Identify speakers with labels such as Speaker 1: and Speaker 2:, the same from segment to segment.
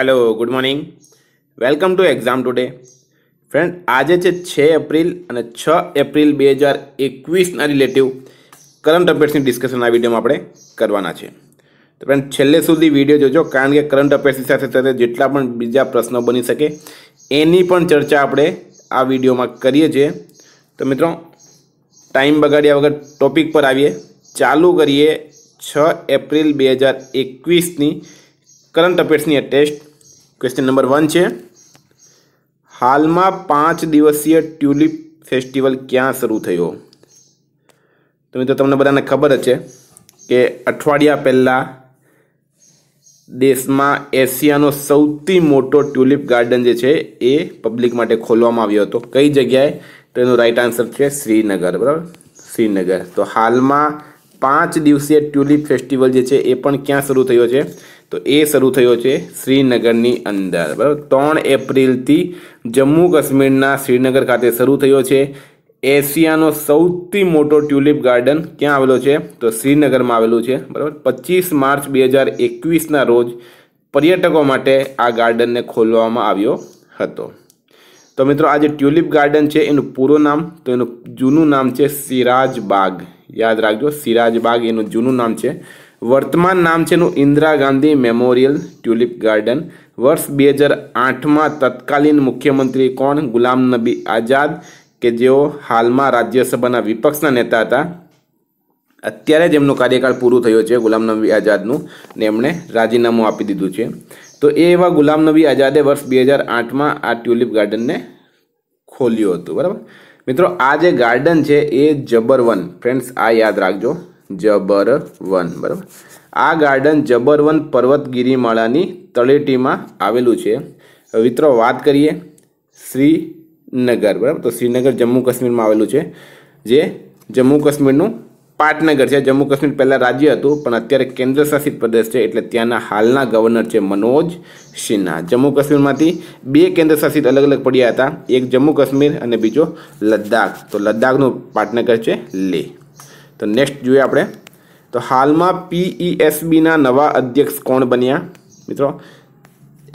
Speaker 1: hello good morning welcome to exam today friend આજે છે છ એપ્રિલ અને છ એપ્રિલ બે હજાર એકવીસના રિલેટિવ કરંટ અફેર્સની ડિસ્કશન આ વિડીયોમાં આપણે કરવાના છે તો ફ્રેન્ડ છેલ્લે સુધી વિડીયો જોજો કારણ કે કરંટ અફેર્સની સાથે સાથે જેટલા પણ બીજા પ્રશ્નો બની શકે એની પણ ચર્ચા આપણે આ વિડીયોમાં કરીએ છીએ તો મિત્રો ટાઈમ બગાડ્યા વગર ટોપિક પર આવીએ ચાલુ કરીએ છ એપ્રિલ બે હજાર એકવીસની કરંટ અફેર્સની ટેસ્ટ ક્વેશ્ચન નંબર વન છે હાલમાં પાંચ દિવસીય ટ્યુલિપ ફેસ્ટિવલ ક્યાં શરૂ થયો તો મિત્રો તમને બધાને ખબર જ છે કે અઠવાડિયા પહેલાં દેશમાં એશિયાનો સૌથી મોટો ટ્યુલિપ ગાર્ડન જે છે એ પબ્લિક માટે ખોલવામાં આવ્યો હતો કઈ જગ્યાએ તો એનો રાઈટ આન્સર છે શ્રીનગર બરાબર શ્રીનગર તો હાલમાં પાંચ દિવસીય ટ્યુલિપ ફેસ્ટિવલ જે છે એ પણ ક્યાં શરૂ થયો છે તો એ શરૂ થયો છે શ્રીનગરની અંદર બરાબર ત્રણ એપ્રિલથી જમ્મુ કાશ્મીરના શ્રીનગર ખાતે શરૂ થયો છે એશિયાનો સૌથી મોટો ટ્યુલિપ ગાર્ડન ક્યાં આવેલો છે તો શ્રીનગરમાં આવેલું છે બરાબર પચીસ માર્ચ બે હજાર એકવીસના રોજ પર્યટકો માટે આ ગાર્ડનને ખોલવામાં આવ્યો હતો તો મિત્રો આ જે ટ્યુલિપ ગાર્ડન છે એનું પૂરું નામ તો એનું જૂનું નામ છે સિરાજ બાગ યાદ રાખજો સિરાજ બાગ એનું જૂનું નામ છે વર્તમાન નામ છે એનું Indira Gandhi memorial tulip garden વર્ષ બે હજાર આઠમાં તત્કાલીન મુખ્યમંત્રી કોણ ગુલામ નબી આઝાદ કે જેઓ હાલમાં રાજ્યસભાના વિપક્ષના નેતા હતા અત્યારે જેમનો કાર્યકાળ પૂરો થયો છે ગુલામ નબી આઝાદનું ને એમણે રાજીનામું આપી દીધું છે તો એ એવા ગુલામ નબી આઝાદે વર્ષ બે હજાર આઠમાં આ ટ્યુલિપ ગાર્ડનને ખોલ્યું હતું બરાબર મિત્રો આ જે ગાર્ડન છે એ જબરવન ફ્રેન્ડ્સ આ યાદ રાખજો જબર વન બરાબર આ ગાર્ડન જબર વન પર્વત ગિરિમાળાની તળેટીમાં આવેલું છે મિત્રો વાત કરીએ શ્રીનગર બરાબર તો શ્રીનગર જમ્મુ કાશ્મીરમાં આવેલું છે જે જમ્મુ કાશ્મીરનું પાટનગર છે જમ્મુ કાશ્મીર પહેલાં રાજ્ય હતું પણ અત્યારે કેન્દ્રશાસિત પ્રદેશ છે એટલે ત્યાંના હાલના ગવર્નર છે મનોજ સિન્હા જમ્મુ કાશ્મીરમાંથી બે કેન્દ્રશાસિત અલગ અલગ પડ્યા હતા એક જમ્મુ કાશ્મીર અને બીજો લદ્દાખ તો લદ્દાખનું પાટનગર છે લેહ તો નેક્સ્ટ જોઈએ આપણે તો હાલમાં પીઈએસબીના e નવા અધ્યક્ષ કોણ બન્યા મિત્રો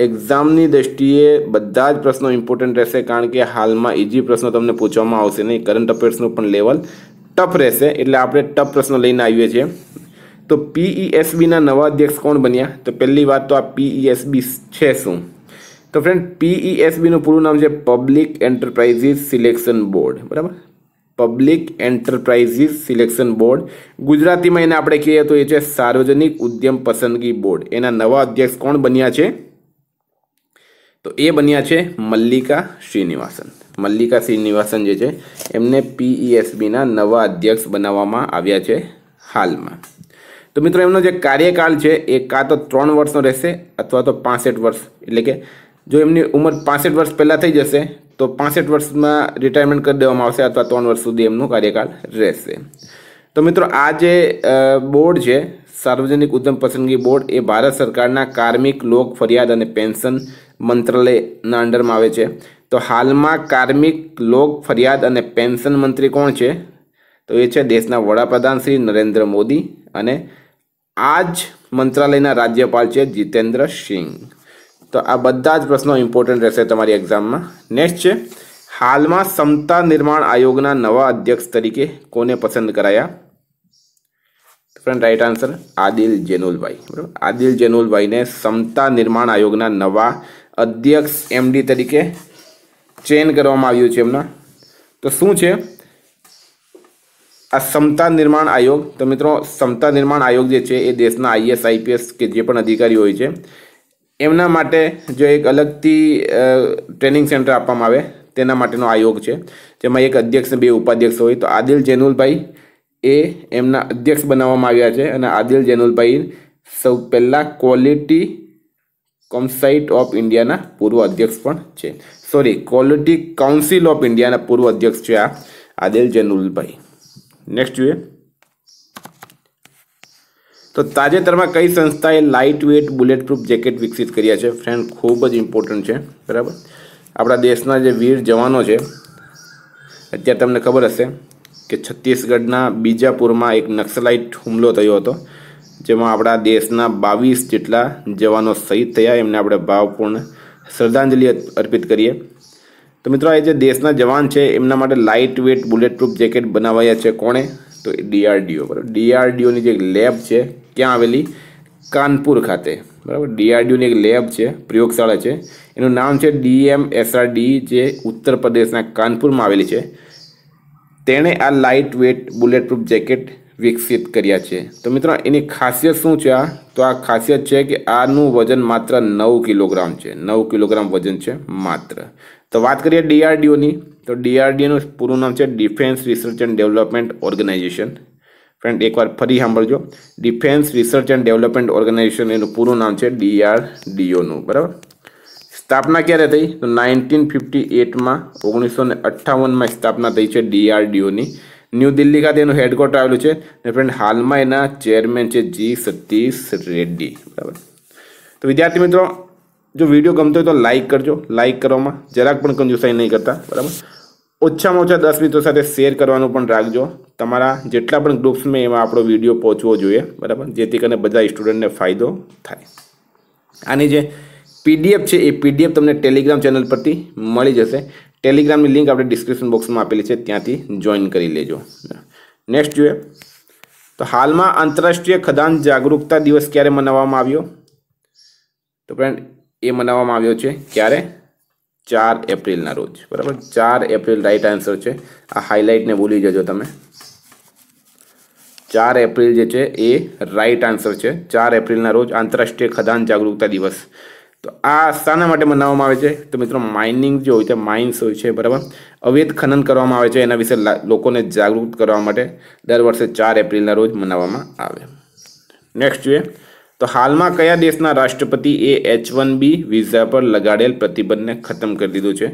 Speaker 1: એક્ઝામની દ્રષ્ટિએ બધા જ પ્રશ્નો ઇમ્પોર્ટન્ટ રહેશે કારણ કે હાલમાં ઇઝી પ્રશ્નો તમને પૂછવામાં આવશે નહીં કરંટ અફેર્સનું પણ લેવલ ટફ રહેશે એટલે આપણે ટફ પ્રશ્નો લઈને આવીએ છીએ તો પીઈએસબીના e નવા અધ્યક્ષ કોણ બન્યા તો પહેલી વાત તો આ પીઈએસબી e છે શું તો ફ્રેન્ડ પીઈએસબીનું પૂરું નામ છે પબ્લિક એન્ટરપ્રાઇઝીસ સિલેક્શન બોર્ડ બરાબર પબ્લિક એન્ટરપ્રાઇઝીસ સિલેક્શન બોર્ડ ગુજરાતીમાં એને આપણે કહીએ તો એ છે સાર્વજનિક ઉદ્યમ પસંદગી બોર્ડ એના નવા અધ્યક્ષ કોણ બન્યા છે તો એ બન્યા છે મલ્લિકા શ્રીનિવાસન મલ્લિકા શ્રીનિવાસન જે છે એમને પીઈએસબીના e નવા અધ્યક્ષ બનાવવામાં આવ્યા છે હાલમાં તો મિત્રો એમનો જે કાર્યકાળ છે એ કાં તો ત્રણ વર્ષનો રહેશે અથવા તો પાસઠ વર્ષ એટલે કે જો એમની ઉંમર પાસઠ વર્ષ પહેલાં થઈ જશે તો પાસઠ વર્ષમાં રિટાયરમેન્ટ કરી દેવામાં આવશે અથવા ત્રણ વર્ષ સુધી એમનો કાર્યકાળ રહેશે તો મિત્રો આ જે બોર્ડ છે સાર્વજનિક ઉદ્યમ પસંદગી બોર્ડ એ ભારત સરકારના કાર્મિક લોક ફરિયાદ અને પેન્શન મંત્રાલયના અંડરમાં આવે છે તો હાલમાં કાર્મિક લોક ફરિયાદ અને પેન્શન મંત્રી કોણ છે તો એ છે દેશના વડાપ્રધાન શ્રી નરેન્દ્ર મોદી અને આ જ મંત્રાલયના રાજ્યપાલ છે જીતેન્દ્ર સિંહ તો આ બધા જ પ્રશ્નો ઇમ્પોર્ટન્ટ રહેશે તમારી એક્ઝામમાં નેક્સ્ટ છે હાલમાં સમતા નિર્માણ આયોગના નવા અધ્યક્ષ તરીકે કોને પસંદ કરાયા friend right answer Adil Zainulbhai બરાબર આદિલ જેનુલભાઈને સમતા નિર્માણ આયોગના નવા અધ્યક્ષ એમડી તરીકે ચેન કરવામાં આવ્યું છે એમના તો શું છે આ સમતા નિર્માણ આયોગ તો મિત્રો સમતા નિર્માણ આયોગ જે છે એ દેશના આઈએસ આઈપીએસ કે જે પણ અધિકારી હોય છે એમના માટે જો એક અલગથી ટ્રેનિંગ સેન્ટર આપવામાં આવે તેના માટેનો આયોગ છે જેમાં એક અધ્યક્ષ બે ઉપાધ્યક્ષ હોય તો આદિલ જેનુલભાઈ એ એમના અધ્યક્ષ બનાવવામાં આવ્યા છે અને આદિલ જેનુલભાઈ સૌ પહેલાં ક્વોલિટી કોમ્સાઇટ ઓફ ઇન્ડિયાના પૂર્વ અધ્યક્ષ પણ છે સોરી ક્વોલિટી કાઉન્સિલ ઓફ ઇન્ડિયાના પૂર્વ અધ્યક્ષ છે આ આદિલ જેનુલભાઈ નેક્સ્ટ જોઈએ તો તાજેતરમાં કઈ સંસ્થાએ lightweight bulletproof jacket વિકસિત કર્યા છે ફ્રેન્ડ ખૂબ જ ઇમ્પોર્ટન્ટ છે બરાબર આપણા દેશના જે વીર જવાનો છે અત્યારે તમને ખબર હશે કે છત્તીસગઢના બીજાપુરમાં એક નક્સલાઇટ હુમલો થયો હતો જેમાં આપણા દેશના બાવીસ જેટલા જવાનો શહીદ થયા એમને આપણે ભાવપૂર્ણ શ્રદ્ધાંજલિ અર્પિત કરીએ તો મિત્રો એ જે દેશના જવાન છે એમના માટે lightweight bulletproof jacket બનાવાયા છે કોણે તો એ ડીઆરડીઓ બરાબર ડીઆરડીઓની જે લેબ છે ક્યાં આવેલી કાનપુર ખાતે બરાબર ડીઆરડીયુની એક લેબ છે પ્રયોગશાળા છે એનું નામ છે ડીએમ એસઆરડી જે ઉત્તર પ્રદેશના કાનપુરમાં આવેલી છે તેણે આ lightweight bulletproof jacket વિકસિત કર્યા છે તો મિત્રો એની ખાસિયત શું છે આ તો આ ખાસિયત છે કે આનું વજન માત્ર નવ કિલોગ્રામ છે નવ કિલોગ્રામ વજન છે માત્ર તો વાત કરીએ ડીઆરડીઓની તો ડીઆરડીઓનું પૂરું નામ છે defence research and development organisation friend એકવાર ફરી સાંભળજો defence research and development organisation એનું પૂરું નામ છે ડીઆરડીઓનું બરાબર સ્થાપના ક્યારે થઈ તો નાઇન્ટીન ફિફ્ટી એટમાં ઓગણીસો ને અઠ્ઠાવનમાં સ્થાપના થઈ છે ડીઆરડીઓની ન્યૂ દિલ્હી ખાતે એનું હેડક્વાર્ટર આવેલું છે અને ફ્રેન્ડ હાલમાં એના ચેરમેન છે જી સતીશ રેડ્ડી બરાબર તો વિદ્યાર્થી મિત્રો જો વિડીયો ગમતો હોય તો લાઇક કરજો લાઇક કરવામાં જરાક પણ કંજુસાઈ નહીં કરતા બરાબર ઓછામાં ઓછા દસ મિત્રો સાથે શેર કરવાનું પણ રાખજો તમારા જેટલા પણ ગ્રુપ્સમાં એમાં આપણો વિડીયો પહોંચવો જોઈએ બરાબર જેથી કરીને બધા સ્ટુડન્ટને ફાયદો થાય આની જે પીડીએફ છે એ પીડીએફ તમને ટેલિગ્રામ ચેનલ પરથી મળી જશે ટેલિગ્રામની લિંક આપણે ડિસ્ક્રિપ્શન બોક્સમાં આપેલી છે ત્યાંથી જોઈન કરી લેજો નેક્સ્ટ જોઈએ તો હાલમાં આંતરરાષ્ટ્રીય ખદાન જાગરૂકતા દિવસ ક્યારે મનાવવામાં આવ્યો તો ફ્રેન્ડ એ મનાવવામાં આવ્યો છે ક્યારે ચાર એપ્રિલના રોજ બરાબર ચાર એપ્રિલ રાઇટ આન્સર છે આ હાઇલાઇટને ભૂલી જજો તમે ચાર એપ્રિલ જે છે એ રાઈટ આન્સર છે ચાર એપ્રિલના રોજ આંતરરાષ્ટ્રીય ખદાન જાગૃતતા દિવસ તો આ શાના માટે મનાવવામાં આવે છે તો મિત્રો માઇનિંગ જે હોય છે માઇન્સ હોય છે બરાબર અવૈધ ખનન કરવામાં આવે છે એના વિશે લોકોને જાગૃત કરવા માટે દર વર્ષે ચાર એપ્રિલના રોજ મનાવવામાં આવે નેક્સ્ટ જોઈએ તો હાલમાં કયા દેશના રાષ્ટ્રપતિ એ એચ વન બી વિઝા પર લગાડેલ પ્રતિબંધને ખતમ કરી દીધું છે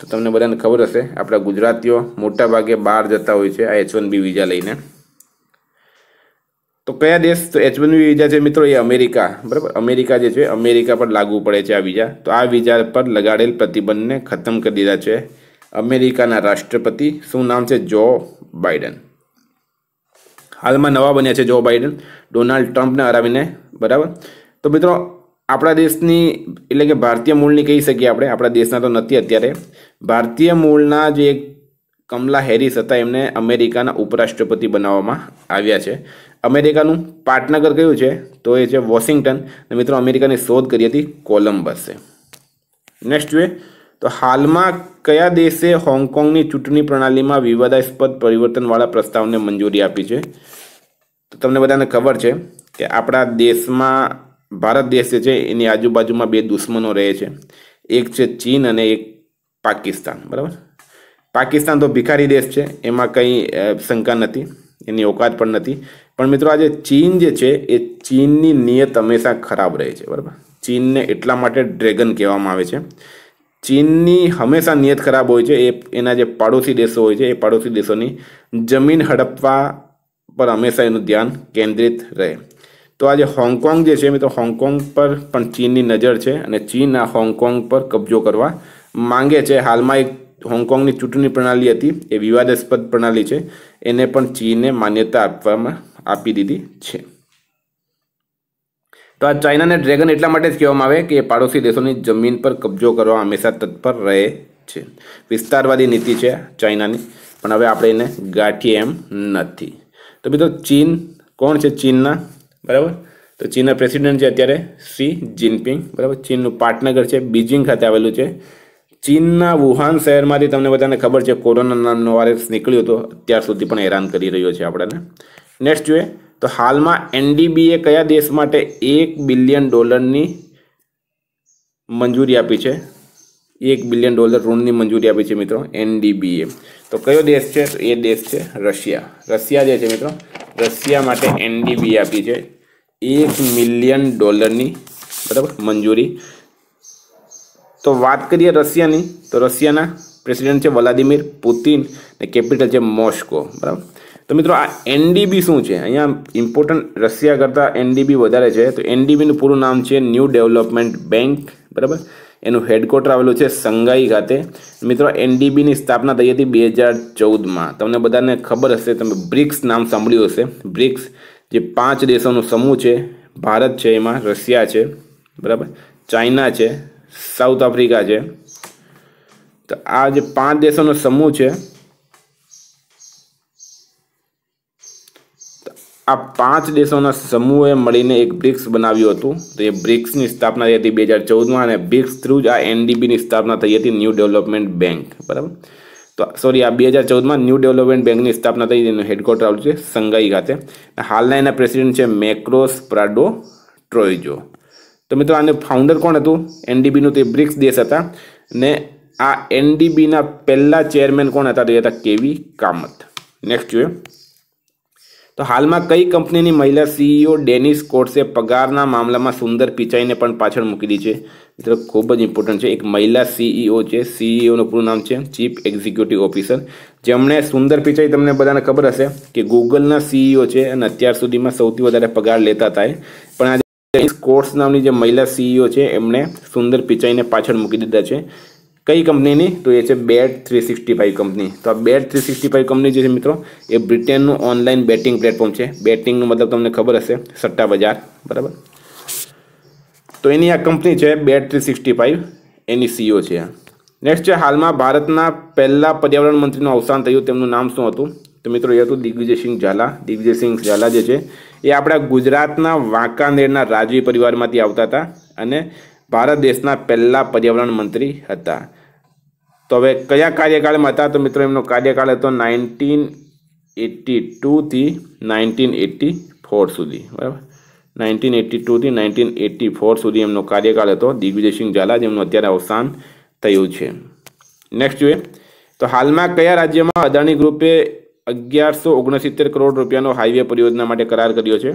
Speaker 1: તો તમને બધાને ખબર હશે આપણા ગુજરાતીઓ મોટાભાગે બહાર જતા હોય છે આ એચ વન બી વિઝા લઈને તો કયા દેશ તો એચ વન વિઝા છે મિત્રો એ અમેરિકા બરાબર અમેરિકા જે છે અમેરિકા પર લાગુ પડે છે આ વિઝા તો આ વિઝા પર લગાડેલ પ્રતિબંધને ખતમ કરી દીધા છે અમેરિકાના રાષ્ટ્રપતિ શું નામ છે જો બાઇડન હાલમાં નવા બન્યા છે જો બાઇડન ડોનાલ્ડ ટ્રમ્પને હરાવીને બરાબર તો મિત્રો આપણા દેશની એટલે કે ભારતીય મૂળની કહી શકીએ આપણે આપણા દેશના તો નથી અત્યારે ભારતીય મૂળના જે કમલા હેરિસ હતા એમને અમેરિકાના ઉપરાષ્ટ્રપતિ બનાવવામાં આવ્યા છે અમેરિકાનું પાટનગર કયું છે તો એ છે વોશિંગ્ટન અને મિત્રો અમેરિકાની શોધ કરી હતી કોલમ્બસે નેક્સ્ટ જોઈએ તો હાલમાં કયા દેશે હોંગકોંગની ચૂંટણી પ્રણાલીમાં વિવાદાસ્પદ પરિવર્તનવાળા પ્રસ્તાવને મંજૂરી આપી છે તો તમને બધાને ખબર છે કે આપણા દેશમાં ભારત દેશ જે છે એની આજુબાજુમાં બે દુશ્મનો રહે છે એક છે ચીન અને એક પાકિસ્તાન બરાબર પાકિસ્તાન તો ભિખારી દેશ છે એમાં કંઈ શંકા નથી એની ઓકાત પણ નથી પણ મિત્રો આજે ચીન જે છે એ ચીનની નિયત હંમેશા ખરાબ રહે છે બરાબર ચીનને એટલા માટે ડ્રેગન કહેવામાં આવે છે ચીનની હંમેશા નિયત ખરાબ હોય છે એ એના જે પાડોશી દેશો હોય છે એ પાડોશી દેશોની જમીન હડપવા પર હંમેશા એનું ધ્યાન કેન્દ્રિત રહે તો આજે હોંગકોંગ જે છે મિત્રો હોંગકોંગ પર પણ ચીનની નજર છે અને ચીન આ હોંગકોંગ પર કબજો કરવા માંગે છે હાલમાં એક હોંગકોંગની ચૂંટણી પ્રણાલી હતી એ વિવાદાસ્પદ પ્રણાલી છે એને પણ ચીને માન્યતા આપવામાં આપી દીધી છે તો આ ચાઇનાને ડ્રેગન એટલા માટે જ કહેવામાં આવે કે એ પાડોશી દેશોની જમીન પર કબજો કરવા હંમેશા તત્પર રહે છે વિસ્તારવાદી નીતિ છે ચાઇનાની પણ હવે આપણે એને ગાંઠીએ એમ નથી તો મિત્રો ચીન કોણ છે ચીનના બરાબર તો ચીનના પ્રેસિડેન્ટ છે અત્યારે શી જિનપિંગ બરાબર ચીનનું પાટનગર છે બીજિંગ ખાતે આવેલું છે ચીનના વુહાન શહેરમાંથી તમને બધાને ખબર છે કોરોના નામનો વાયરસ નીકળ્યો હતો અત્યાર સુધી પણ હેરાન કરી રહ્યો છે આપણને नेक्स्ट जो है तो हालमा एनडीबीए कया देश माटे 1 बिलियन डॉलर नी मंजूरी આપી છે 1 बिलियन डॉलर ऋण नी मंजूरी આપી છે મિત્રો એનડીબીએ તો કયો દેશ છે એ દેશ છે રશિયા રશિયા જે છે મિત્રો રશિયા માટે એનડીબી આપી છે 1 मिलियन डॉलर ની બરાબર મંજૂરી તો વાત કરીએ રશિયા ની તો રશિયા ના પ્રેસિડેન્ટ છે વ્લાદિમીર પુટિન ને કેપિટલ છે મોસ્કો બરાબર તો મિત્રો આ એનડીબી શું છે અહીંયા ઇમ્પોર્ટન્ટ રશિયા કરતાં એનડીબી વધારે છે તો એનડીબીનું પૂરું નામ છે ન્યૂ ડેવલપમેન્ટ બેંક બરાબર એનું હેડક્વાર્ટર આવેલું છે સંઘાઈ ખાતે મિત્રો એનડીબીની સ્થાપના થઈ હતી બે હજાર ચૌદમાં તમને બધાને ખબર હશે તમે બ્રિક્સ નામ સાંભળ્યું હશે બ્રિક્સ જે પાંચ દેશોનો સમૂહ છે ભારત છે એમાં રશિયા છે બરાબર ચાઇના છે સાઉથ આફ્રિકા છે તો આ જે પાંચ દેશોનો સમૂહ છે આ પાંચ દેશોના સમૂહે મળીને એક બ્રિક્સ બનાવ્યું હતું તો એ બ્રિક્સની સ્થાપના થઈ હતી બે હજાર ચૌદમાં અને બ્રિક્સ થ્રુ જ આ એનડીબીની સ્થાપના થઈ હતી ન્યૂ ડેવલપમેન્ટ બેંક બરાબર તો સોરી આ બે હજાર ચૌદમાં ન્યૂ ડેવલપમેન્ટ બેંકની સ્થાપના થઈ એનું હેડક્વાર્ટર આવ્યું છે સંઘાઈ ખાતે હાલના એના પ્રેસિડેન્ટ છે મેક્રોસ પ્રાડો ટ્રોયજો તો મિત્રો આને ફાઉન્ડર કોણ હતું એનડીબીનું તે બ્રિક્સ દેશ હતા ને આ એનડીબીના પહેલાં ચેરમેન કોણ હતા તો એ હતા કેવી કામત નેક્સ્ટ જોઈએ તો હાલમાં કઈ કંપનીની મહિલા સીઈઓ ડેનિસ કોટ્સે પગારના મામલામાં સુંદર પિચાઈને પણ પાછળ મૂકી દીધી છે મિત્રો ખૂબ જ ઇમ્પોર્ટન્ટ છે એક મહિલા સીઈઓ છે સીઈઓનું પૂરું નામ છે ચીફ એક્ઝિક્યુટિવ ઓફિસર જેમણે સુંદર પિચાઈ તમને બધાને ખબર હશે કે ગૂગલના સીઈઓ છે અને અત્યાર સુધીમાં સૌથી વધારે પગાર લેતા થાય પણ આજે ડેનિસ કોટ્સ નામની જે મહિલા સીઈઓ છે એમણે સુંદર પિચાઈને પાછળ મૂકી દીધા છે કઈ કંપનીની તો એ છે bet three sixty five company તો આ bet three sixty five company જે છે મિત્રો એ બ્રિટેનનું ઓનલાઈન બેટિંગ પ્લેટફોર્મ છે બેટિંગનું મતલબ તમને ખબર હશે સટ્ટા બજાર બરાબર તો એની આ કંપની છે બેટ થ્રી સિક્સટી ફાઇવ એની સીઓ છે નેક્સ્ટ છે હાલમાં ભારતના પહેલા પર્યાવરણ મંત્રીનું અવસાન થયું તેમનું નામ શું હતું તો મિત્રો એ હતું દિગ્વિજયસિંહ ઝાલા દિગ્વિજયસિંહ ઝાલા જે છે એ આપણા ગુજરાતના વાંકાનેરના રાજવી પરિવારમાંથી આવતા હતા અને ભારત દેશના પહેલા પર્યાવરણ મંત્રી હતા તો હવે કયા કાર્યકાળમાં હતા તો મિત્રો એમનો કાર્યકાળ હતો નાઇન્ટીન એટી ટુથી નાઇન્ટીન એટી ફોર સુધી બરાબર નાઇન્ટીન એટી ટુથી નાઇન્ટીન એટી ફોર સુધી એમનો કાર્યકાળ હતો દિગ્વિજયસિંહ ઝાલા જેમનું અત્યારે અવસાન થયું છે નેક્સ્ટ જોઈએ તો હાલમાં કયા રાજ્યમાં અદાણી ગ્રુપે અગિયારસો ઓગણસિત્તેર કરોડ રૂપિયાનો હાઈવે પરિયોજના માટે કરાર કર્યો છે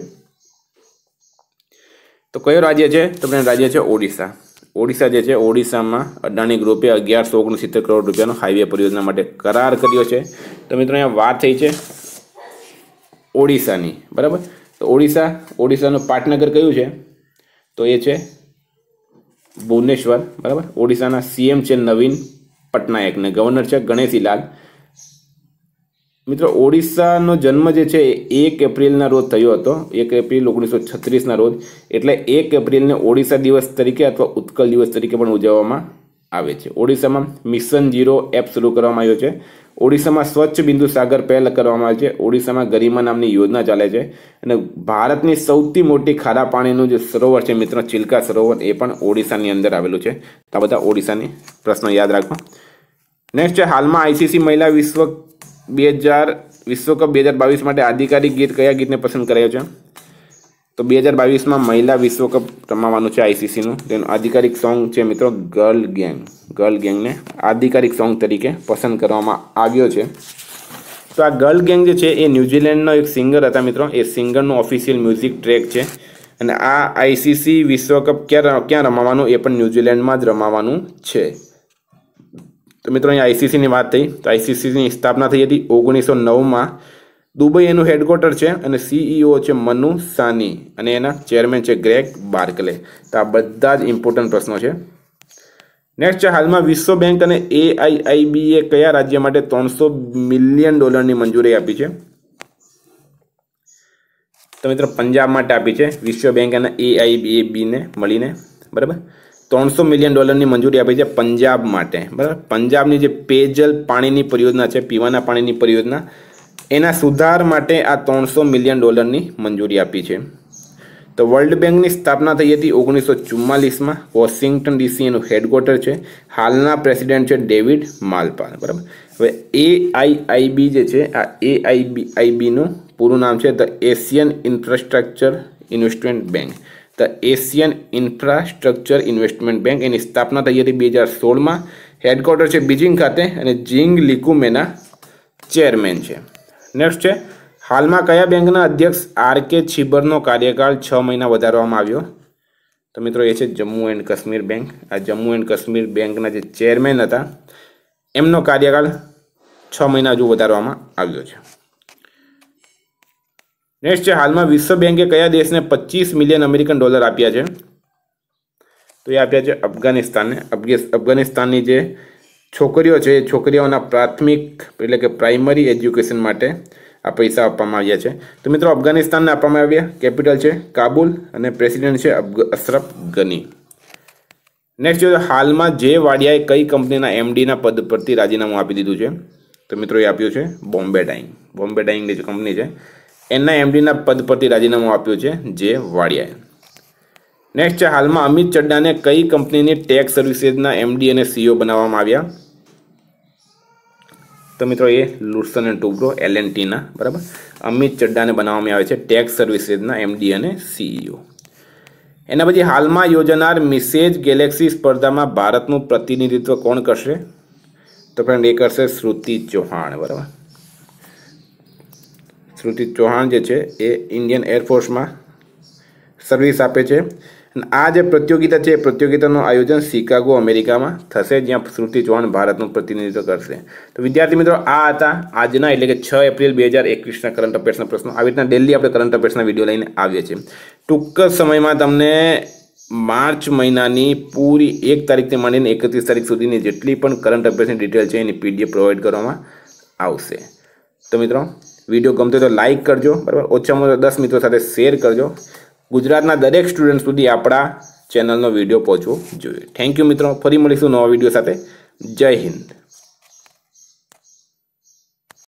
Speaker 1: તો કયો રાજ્ય છે તો રાજ્ય છે ઓડિશા ઓડિશા જે છે ઓડિશામાં અદાણી ગ્રુપે અગિયારસો ઓગણસિત્તેર કરોડ રૂપિયાનો હાઈવે પરિયોજના માટે કરાર કર્યો છે તો મિત્રો અહીંયા વાત થઈ છે ઓડિશાની બરાબર તો ઓડિશા ઓડિશાનું પાટનગર કયું છે તો એ છે ભુવનેશ્વર બરાબર ઓડિશાના સીએમ છે નવીન પટનાયક ને ગવર્નર છે ગણેશીલાલ મિત્રો ઓડિશાનો જન્મ જે છે એક એપ્રિલના રોજ થયો હતો એક એપ્રિલ ઓગણીસો છત્રીસના રોજ એટલે એક એપ્રિલને ઓડિશા દિવસ તરીકે અથવા ઉત્કલ દિવસ તરીકે પણ ઉજવવામાં આવે છે ઓડિશામાં મિશન ઝીરો એપ શરૂ કરવામાં આવ્યો છે ઓડિશામાં સ્વચ્છ બિંદુ સાગર પહેલ કરવામાં આવે છે ઓડિશામાં ગરિમા નામની યોજના ચાલે છે અને ભારતની સૌથી મોટી ખારા પાણીનું જે સરોવર છે મિત્રો ચિલ્કા સરોવર એ પણ ઓડિશાની અંદર આવેલું છે આ બધા ઓડિશાની પ્રશ્નો યાદ રાખો નેક્સ્ટ છે હાલમાં આઈસીસી મહિલા વિશ્વ બે હજાર વિશ્વકપ બે હજાર બાવીસ માટે આધિકારિક ગીત કયા ગીતને પસંદ કરાયો છે તો બે હજાર બાવીસમાં મહિલા વિશ્વકપ રમાવાનું છે આઈસીસીનું તેનું આધિકારિક સોંગ છે મિત્રો ગર્લ ગેંગ ગર્લ ગેંગને આધિકારિક સોંગ તરીકે પસંદ કરવામાં આવ્યો છે તો આ ગર્લ ગેંગ જે છે એ ન્યૂઝીલેન્ડનો એક સિંગર હતા મિત્રો એ સિંગરનું ઓફિશિયલ મ્યુઝિક ટ્રેક છે અને આ આઈસીસી વિશ્વકપ ક્યાં ક્યાં રમાવાનું એ પણ ન્યૂઝીલેન્ડમાં જ રમાવાનું છે તો મિત્રો અહીંયા આઈસીસીની વાત થઈ તો આઈસીસીની સ્થાપના થઈ હતી ઓગણીસો નવમાં દુબઈ એનું હેડક્વાર્ટર છે અને સીઈઓ e છે મનુ સાની અને એના ચેરમેન છે ગ્રેગ બાર્કલે તો આ બધા જ ઇમ્પોર્ટન્ટ પ્રશ્નો છે નેક્સ્ટ છે હાલમાં વિશ્વ બેંક અને એઆઈઆઈબીએ કયા રાજ્ય માટે ત્રણસો મિલિયન ડોલરની મંજૂરી આપી છે તો મિત્રો પંજાબ માટે આપી છે વિશ્વ બેંક અને એઆઈબીએ બીને મળીને બરાબર ત્રણસો મિલિયન ડોલરની મંજૂરી આપી છે પંજાબ માટે બરાબર પંજાબની જે પેયજલ પાણીની પરિયોજના છે પીવાના પાણીની પરિયોજના એના સુધાર માટે આ ત્રણસો મિલિયન ડોલરની મંજૂરી આપી છે તો વર્લ્ડ બેંકની સ્થાપના થઈ હતી ઓગણીસો ચુમ્માલીસમાં વોશિંગ્ટન ડીસી એનું હેડક્વાર્ટર છે હાલના પ્રેસિડેન્ટ છે ડેવિડ માલપાલ બરાબર હવે એઆઈઆઈબી જે છે આ એઆઈબી આઈબીનું પૂરું નામ છે the Asian infrastructure investment bank the Asian infrastructure investment bank એની સ્થાપના થઈ હતી બે હજાર સોળમાં હેડક્વાર્ટર છે બીજિંગ ખાતે અને જિંગ લિકુમેના ચેરમેન છે નેક્સ્ટ છે હાલમાં કયા બેંકના અધ્યક્ષ આર કે છીબરનો કાર્યકાળ છ મહિના વધારવામાં આવ્યો તો મિત્રો એ છે જમ્મુ એન્ડ કશ્મીર બેંક આ જમ્મુ એન્ડ કાશ્મીર બેંકના જે ચેરમેન હતા એમનો કાર્યકાળ છ મહિના હજુ વધારવામાં આવ્યો છે નેક્સ્ટ છે હાલમાં વિશ્વ બેંકે કયા દેશને પચીસ મિલિયન અમેરિકન ડોલર આપ્યા છે તો એ આપ્યા છે અફઘાનિસ્તાનને અફઘાનિસ્તાનની જે છોકરીઓ છે એ છોકરીઓના પ્રાથમિક એટલે કે પ્રાઇમરી એજ્યુકેશન માટે આ પૈસા આપવામાં આવ્યા છે તો મિત્રો અફઘાનિસ્તાનને આપવામાં આવ્યા કેપિટલ છે કાબુલ અને પ્રેસિડેન્ટ છે અશરફ ગની નેક્સ્ટ જો હાલમાં જે વાડિયાએ કઈ કંપનીના એમડીના પદ પરથી રાજીનામું આપી દીધું છે તો મિત્રો એ આપ્યું છે બોમ્બે ડાઇંગ બોમ્બે ડાઇંગની જે કંપની છે એમના એમડીના પદ પરથી રાજીનામું આપ્યું છે જે વાડિયાએ નેક્સ્ટ છે હાલમાં અમિત ચડ્ડાને કઈ કંપનીની ટેક્સ સર્વિસીસના એમડી અને સીઓ e બનાવવામાં આવ્યા તો મિત્રો એ Larsen and Toubro L and ટીના બરાબર અમિત ચડ્ડાને બનાવવામાં આવે છે ટેક્સ સર્વિસીસના એમડી અને સીઈઓ e એના પછી હાલમાં યોજાનાર મિસેજ ગેલેક્સી સ્પર્ધામાં ભારતનું પ્રતિનિધિત્વ કોણ કરશે તો ફ્રેન્ડ એ કરશે શ્રુતિ ચૌહાણ બરાબર શ્રુતિ ચૌહાણ જે છે એ ઇન્ડિયન એરફોર્સમાં સર્વિસ આપે છે અને આ જે પ્રતિયોગિતા છે એ પ્રતિયોગિતાનું આયોજન શિકાગો અમેરિકામાં થશે જ્યાં શ્રુતિ ચૌહાણ ભારતનું પ્રતિનિધિત્વ કરશે તો વિદ્યાર્થી મિત્રો આ હતા આજના એટલે કે છ એપ્રિલ બે હજાર એકવીસના કરંટ અફેર્સના પ્રશ્નો આવી રીતના ડેલી આપણે કરંટ અફેર્સના વિડીયો લઈને આવીએ છીએ ટૂંક સમયમાં તમને માર્ચ મહિનાની પૂરી એક તારીખથી માંડીને એકત્રીસ તારીખ સુધીની જેટલી પણ કરંટ અફેર્સની ડિટેલ છે એની પીડીએફ પ્રોવાઈડ કરવામાં આવશે તો મિત્રો વિડીયો ગમતો તો લાઇક કરજો બરાબર ઓછામાં ઓછા દસ મિત્રો સાથે શેર કરજો ગુજરાતના દરેક સ્ટુડન્ટ સુધી આપણા ચેનલનો વિડીયો પહોંચવો જોઈએ થેન્ક યુ મિત્રો ફરી મળીશું નવા વિડીયો સાથે જય હિન્દ